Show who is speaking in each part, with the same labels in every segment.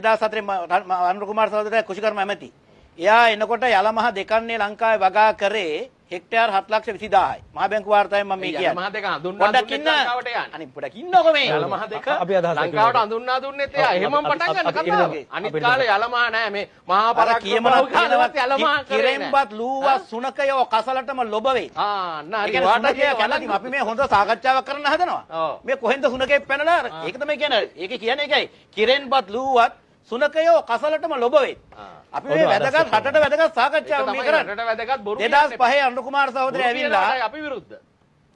Speaker 1: 2004 අනුර කුමාර සහෝදරයා කුෂිකර්ම ඇමති. එයා එනකොට යලමහ දෙකන්නේ ලංකාවේ වගා කරේ හෙක්ටර් 7 ලක්ෂ 20000යි. මහා බැංකු වාර්තාවෙන් මම මේ කියන්නේ. යලමහ දෙක
Speaker 2: හඳුන්වා දුන්නේ ලංකාවට යන්න. අනේ පොඩක් ඉන්නකො මේ. යලමහ දෙක අපි අදහස් ලංකාවට හඳුන්වා දුන්නේත් එයා. එහෙමම පටන් ගන්න කතාව. අනිත් කාලේ යලමහ නෑ මේ මහා පරක් කියමනක් කියනවත් යලමහ කිරෙම්පත්
Speaker 1: ලූවා සුනකයෝ කසලටම ලොබ වෙයි. ආ නෑ හරි අපි මේ හොඳ සාකච්ඡාවක් කරන්න හදනවා. මේ කොහෙන්ද සුනකේ පැනලා ඒක තමයි කියන්නේ. ඒක කියන්නේ ඒකයි. කිරෙන්පත් ලූවත් සුනකයෝ කසලටම ලොබවෙයි. අපි මේ වැදගත් රටට වැදගත් සාකච්ඡාවක් මේ කරන්නේ. රටට වැදගත් බොරු කියන්නේ 2005 අනුර කුමාර සහෝදරය ඇවිල්ලා අපි විරුද්ධ.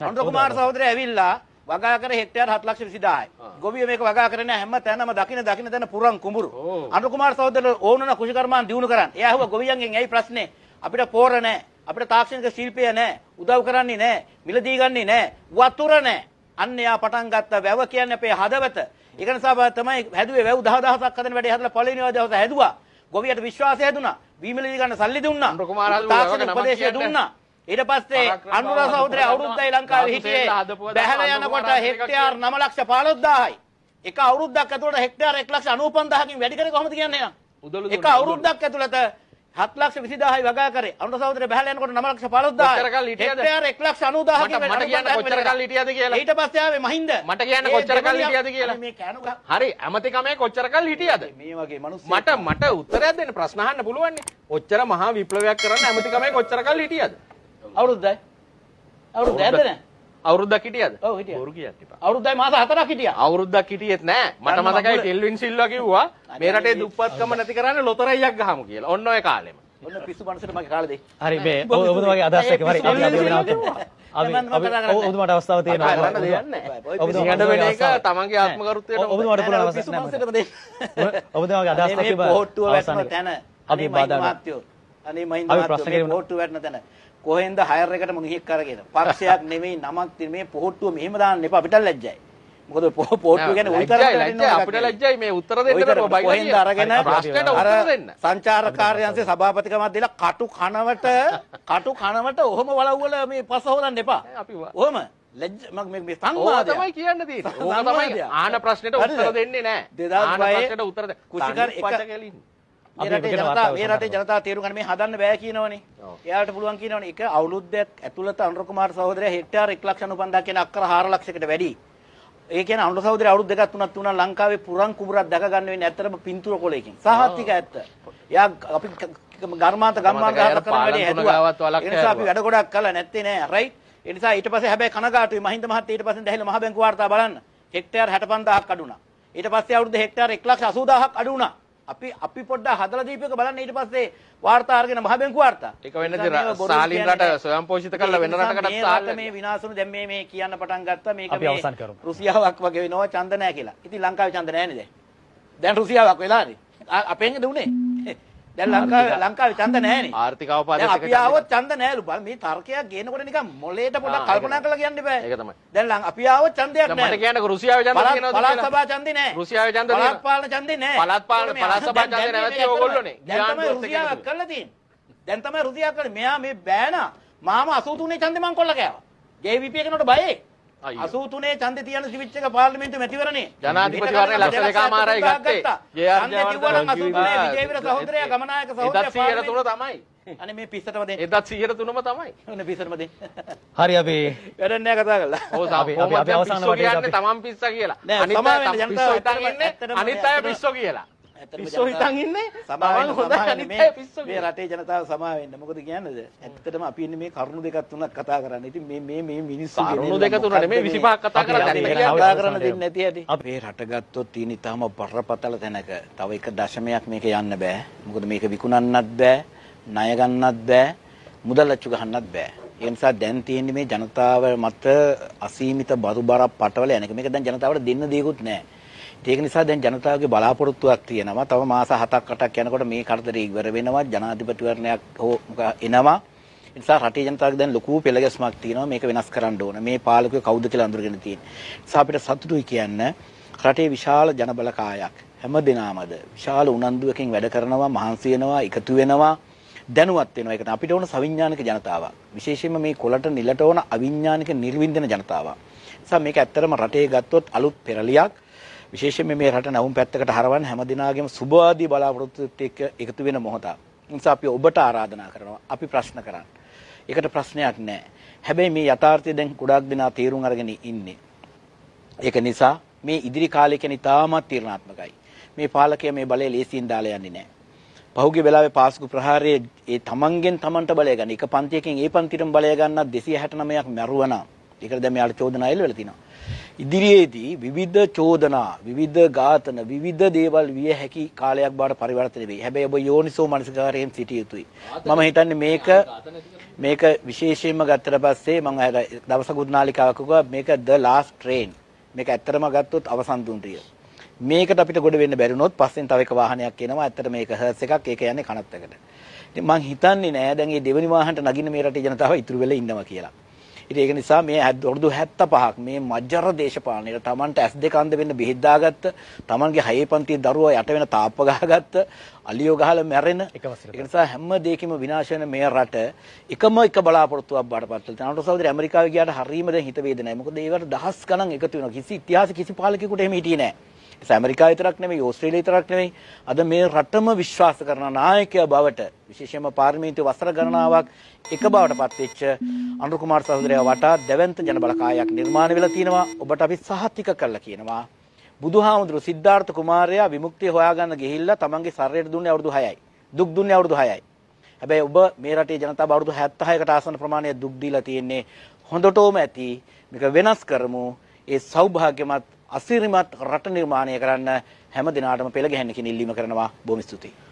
Speaker 1: අනුර කුමාර සහෝදරය ඇවිල්ලා වගා කර හෙක්ටයාර් 7 ලක්ෂ 20000යි. ගොවිය මේක වගා කරන්නේ හැම තැනම දකින දකින තැන පුරන් කුඹුරු. අනුර කුමාර සහෝදරය ඕනන කුෂිකර්මාන් දිනු කරන්නේ. එයා හුව ගොවියන්ගෙන් ඇයි ප්‍රශ්නේ? අපිට පෝර නැහැ. අපිට තාක්ෂණික ශිල්පය නැහැ. උදව් කරන්නේ නැහැ. මිලදී ගන්නේ නැහැ. වතුර නැහැ. අන්න එයා පටන් ගත්ත වැව කියන්නේ අපේ හදවත. ඒක නිසා තමයි හැදුවේ වැව් 10000ක් හදන වැඩේ හදලා පළවෙනි දවස් හැදුවා. ගොවියට විශ්වාසය හැදුනා. වීමලි ගන්න සල්ලි දුන්නා. තාක්ෂණ උපදේශය දුන්නා. ඊට පස්සේ අනුරා සහෝදරය අවුරුද්දයි ලංකාවේ හිටියේ. බැහැලා යනකොට හෙක්ටයාර් 915000යි. එක අවුරුද්දක් ඇතුළත හෙක්ටයාර් 195000කින් වැඩි කරේ කොහොමද කියන්නේ එහෙනම්? එක අවුරුද්දක් ඇතුළත 7 ලක්ෂ 20000යි වගා කරේ. අනුර සහෝදරය බහැලා යනකොට 9 ලක්ෂ 15000. කොච්චර කාලෙ හිටියද? හෙක්ටයාර 1 ලක්ෂ 90000 කින් මට කියන්න කොච්චර කාලෙ හිටියද කියලා. ඊට
Speaker 2: පස්සේ ආවේ මහින්ද. මට කියන්න කොච්චර කාලෙ හිටියද කියලා. මේ කෑනු ගහ. හරි, ඇමතිකමේ කොච්චර කාලෙ හිටියද? මේ වගේ මිනිස්සු මට මට උත්තරයක් දෙන්න ප්‍රශ්න අහන්න පුළුවන් නේ. ඔච්චර මහා විප්ලවයක් කරන්න ඇමතිකමේ කොච්චර කාලෙ හිටියද? අවුරුද්දයි. අවුරුද්දයිද නේ? අවුරුද්දක් හිටියද? ඔව් හිටියා. බොරු කියන්න එපා. අවුරුද්දයි මාස 4ක් හිටියා. අවුරුද්දක් හිටියෙත් නෑ. මට මතකයි ටෙල්වින් සිල්වා කිව්වා මේ රටේ දුප්පත්කම නැති කරන්න ලොතරැයියක් ගහමු කියලා. ඔන්න ඔය කාලෙම.
Speaker 1: ඔන්න පිස්සු මනසට මගේ කාලේ දෙයි.
Speaker 2: හරි මේ ඔබතුමා වගේ අදහස් එක හරි අපි අපි වෙනවා කියමු. අපි ඔබතුමාට අවස්ථාව තියෙනවා. කරන්න දෙයක් නැහැ. ඔබතුමාට වෙන එක තමන්ගේ ආත්මකරුත්වයට ඔබතුමාට පුළුවන් අවස්ථාවක් නැහැ. ඔබතුමාගේ අදහස් එක මේ පොට්ටුව වැටෙන තැන අපි බාධා මාත්‍යෝ.
Speaker 1: අනේ මහින්ද මාත්‍යෝ පොට්ටුව වැටෙන තැන. කොහෙන්ද හයර් එකටම ගිහින් කරගෙන. පක්ෂයක් නෙමෙයි නමක් නෙමෙයි පොට්ටුව මෙහෙම දාන්න එපා අපිට ලැජ්ජයි. මොකද පෝට්ටු ගැන උතර අපිට
Speaker 2: ලැජ්ජයි මේ උත්තර දෙන්න බයිහින්ද අරගෙන ප්‍රශ්නට උත්තර දෙන්න
Speaker 1: සංචාරකාරයන්සේ සභාපතිකමක් දීලා කටු කනවට කටු කනවට ඔහොම වලව්වල මේ පස හොලන්න එපා අපි ඔහොම ලැජ්ජ මම මේ සංවාදය තමයි
Speaker 2: කියන්න තියෙන්නේ ඕක තමයි ආන ප්‍රශ්නෙට උත්තර දෙන්නේ නැහැ 2006 උත්තර කුෂිකර් එක මේ රටේ
Speaker 1: ජනතාව තේරුම් ගන්න මේ හදන්න බෑ කියනවනේ. එයාලට පුළුවන් කියනවනේ. එක අවුරුද්දක් ඇතුළත අනුර කුමාර සහෝදරයා හෙක්ටාර් 1 ලක්ෂ 95000 කියන අක්කර 4 ලක්ෂයකට වැඩි. ඒ කියන්නේ අනුර සහෝදරය අවුරුදු දෙකක් තුනක් තුනා ලංකාවේ පුරන් කුඹරක් දැක ගන්න වෙන්නේ ඇත්තටම පින්තූර කොලයකින්. සාහතික ඇත්ත. එයා අපි ගර්මාන්ත ගම්මාන්ත කරන වැඩේ හැදුවා. ඒ නිසා අපි වැඩ ගොඩක් කළා නැත්තේ නෑ. රයිට්. ඒ නිසා ඊට පස්සේ හැබැයි කනගාටුයි මහින්ද මහත්තයා ඊට පස්සේ දැහැල මහ බැංකු වාර්තා බලන්න. හෙක්ටයර් 65000ක් අඩු වුණා. ඊට පස්සේ අවුරුදු හෙක්ටයර් 180000ක් අඩු වුණා. අපි අපි පොඩ්ඩක් හදලා දීපේක බලන්න ඊට පස්සේ වාර්තා අරගෙන මහ බැංකු වාර්තා.
Speaker 2: ඒක වෙන්නේ සාලින් රට ස්වයංපෝෂිත කරලා වෙන රටකටත් සාල
Speaker 1: මේ විනාශුණු දැන් මේ මේ කියන්න පටන් ගත්තා මේක මේ රුසියාවක් වගේ වෙනවා ඡන්ද නැහැ කියලා. ඉතින් ලංකාවේ ඡන්ද නැහැ නේද? දැන් රුසියාවක් වෙලානේ. අපෙන් දුන්නේ. දැන් ලංකාවේ ලංකාවේ ඡන්ද නැහැනේ.
Speaker 2: ආර්ථික අවපාතයක අපි ආවොත්
Speaker 1: ඡන්ද නැහැලු. බල මේ තර්කයක් ගේනකොට නිකන් මොලේට පොඩක් කල්පනා කරලා කියන්න බෑ. ඒක තමයි. දැන් ලං අපි ආවොත් ඡන්දයක් නැහැ. මට කියන්නේ රුසියාවේ ඡන්ද කියනවාද කියලා. පළාත් සභා
Speaker 2: ඡන්දේ නැහැ. රුසියාවේ ඡන්ද තියෙනවා. පළාත්
Speaker 1: පාලන ඡන්දේ නැහැ. පළාත් පාලන පළාත් සභා ඡන්දේ නැවති ඕගොල්ලෝනේ. දැන් තමයි රුසියාවක් කරලා තියෙන්නේ. දැන් තමයි රුසියාව කරන්නේ. මෙයා මේ බෑනා. මාම 83 ඡන්දේ මං කොල්ල කෑවා. ජේවිපී එකනට බයෙක්. 83 ඡන්දේ තියන සිවිච් එක පාර්ලිමේන්තු මැතිවරණේ ජනාධිපතිවරණය ලක්ෂ දෙකමාරයි ගත්තේ ජේ.ආර්.ජේ කිව්වනම් 83 විජේවීර සහෝදරයා ගමනායක සහෝදරයා 103 තමයි
Speaker 2: අනේ මේ පිස්සටම දෙන්න 1103ම තමයි අනේ පිස්සටම දෙන්න හරි අපි වැඩක් නෑ කතා කරලා ඔව් අපි අපි අවසාන වටේ අපි තමන් පිස්සා කියලා අනිත් අය පිස්සෝ හිතන් ඉන්නේ අනිත් අය පිස්සෝ කියලා
Speaker 1: පිස්සෝ හිතන් ඉන්නේ සමාවෙන්න හොඳයි මේ මේ රටේ ජනතාව සමා වෙන්න. මොකද කියන්නේද? ඇත්තටම අපි ඉන්නේ මේ කරුණු දෙකක් තුනක් කතා කරන්න. ඉතින් මේ මේ මේ මිනිස්සු කරුණු දෙක තුන නෙමෙයි 25ක් කතා කරන්නේ. කතා කරන්න දෙන්නේ නැති ඇති. අපේ රට ගත්තොත් තියෙන ඊටම බරපතල තැනක තව එක දශමයක් මේක යන්න බෑ. මොකද මේක විකුණන්නත් බෑ, ණය ගන්නත් බෑ, මුදල් අච්චු ගන්නත් බෑ. ඒ නිසා දැන් තියෙන්නේ මේ ජනතාව මත අසීමිත බරු බරක් පටවල යන එක. මේක දැන් ජනතාවට දෙන්න දෙයක්වත් නැහැ. ඒක නිසා දැන් ජනතාවගේ බලාපොරොත්තුවක් තියෙනවා. තව මාස 7ක් 8ක් යනකොට මේ කරදරේ ඉවර වෙනවා. ජනාධිපතිවරණයක් හෝ එනවා. ඒ නිසා රටේ ජනතාවගේ දැන් ලොකු පෙළගැස්මක් තියෙනවා. මේක වෙනස් කරන්න ඕන. මේ පාලකයෝ කවුද කියලා අඳුරගෙන තියෙන. නිසා අපිට සතුටුයි කියන්න රටේ විශාල ජනබලකායක් හැම දිනාමද විශාල උනන්දුවකින් වැඩ කරනවා, මහන්සි වෙනවා, එකතු වෙනවා. දැනුවත් වෙනවා ඒකට අපිට ඕන සවිඥානික ජනතාවක් විශේෂයෙන්ම මේ කොළට නිලට ඕන අවිඥානික නිර්වින්දන ජනතාවක් නිසා මේක ඇත්තටම රටේ ගත්තොත් අලුත් පෙරලියක් විශේෂයෙන් මේ රට නැවුම් පැත්තකට හරවන්න හැම දිනාගේම සුබවාදී බලාපොරොත්තුත් එක්ක එකතු වෙන මොහොත. නිසා අපි ඔබට ආරාධනා කරනවා අපි ප්‍රශ්න කරන්න. ඒකට ප්‍රශ්නයක් නැහැ. හැබැයි මේ යථාර්ථය දැන් ගොඩාක් දෙනා තීරුම් අරගෙන ඉන්නේ. ඒක නිසා මේ ඉදිරි කාලය කියන්නේ ඉතාමත් තීරණාත්මකයි. මේ පාලකයා මේ බලය ලේසියෙන් දාලා යන්නේ නැහැ. පහුගිය වෙලාවේ පාස්කු ප්‍රහාරයේ ඒ තමන්ගෙන් තමන්ට බලය ගන්න. එක පන්තියකින් ඒ පන්තියටම බලය ගන්න 269ක් මැරුවනා. ඒකට දැන් මෙයාට චෝදනා එල්ල වෙලා තිනවා. ඉදිරියේදී විවිධ චෝදනා විවිධ ඝාතන විවිධ දේවල් විය හැකි කාලයක් බවට පරිවර්තනය වෙයි. හැබැයි ඔබ යෝනිසෝ මනසිකාරයෙන් සිටිය යුතුයි. මම හිතන්නේ මේක මේක විශේෂයෙන්ම ගත්තට පස්සේ මම අර දවසකුත් නාලිකාවක් කිව්වා මේක the last train. මේක ඇත්තටම ගත්තොත් අවසන් දුන්තිය. මේකට අපිට ගොඩ වෙන්න බැරි වුණොත් පස්සෙන් තව එක වාහනයක් එනවා. ඇත්තට මේක හර්ස් එකක්. ඒක යන්නේ කනත්තකට. ඉතින් මං හිතන්නේ නෑ දැන් මේ දෙවෙනි වාහනට නගින්න මේ රටේ ජනතාව ඉතුරු වෙලා ඉන්නවා කියලා. ඉතින් ඒක නිසා මේ වරුදු 75ක් මේ මජ්ජර දේශපාලනයට Tamanට S2 කන්ද වෙන්න බෙහෙත් දාගත්ත Tamanගේ හයේ පන්තියේ දරුවා යට වෙන තාප්ප ගහගත්ත අලියෝ ගහලා මැරෙන ඒක නිසා හැම දෙයකම විනාශ වෙන මේ රට එකම එක බලාපොරොත්තුවක් බාටපත් වෙලා තනට සහෝදරය ඇමරිකාවේ ගියාට හරීම දැන් හිත වේදනයි මොකද ඒවට දහස් ගණන් එකතු වෙනවා කිසි ඉතිහාස කිසි පාලකයෙකුට එහෙම හිටියේ නැහැ ඇමරිකා විතරක් නෙමෙයි ඕස්ට්‍රේලියාව විතරක් නෙමෙයි අද මේ රටම විශ්වාස කරන නායකයා බවට විශේෂයෙන්ම පාර්ලිමේන්තු වසර ගණනාවක් එක බවට පත්වෙච්ච අනුර කුමාර සහෝදරයා වටා දැවැන්ත ජන බලකායක් නිර්මාණය වෙලා තිනවා ඔබට අපි සහතික කරලා කියනවා බුදුහාමුදුරු සිද්ධාර්ථ කුමාරයා විමුක්තිය හොයාගන්න ගිහිල්ලා තමන්ගේ ශරීරය දුන්නේ අවුරුදු 6යි දුක් දුන්නේ අවුරුදු 6යි හැබැයි ඔබ මේ රටේ ජනතාව අවුරුදු 76කට ආසන ප්‍රමාණය දුක් දීලා තියෙන්නේ හොඳටම ඇති මේක වෙනස් කරමු ඒ සෞභාග්‍යමත් අසිරිමත් රට නිර්මාණය කරන්න හැම දිනාටම පෙළ ගැහෙන්න කියන ඉල්ලීම
Speaker 2: කරනවා බොහොම ස්තුතියි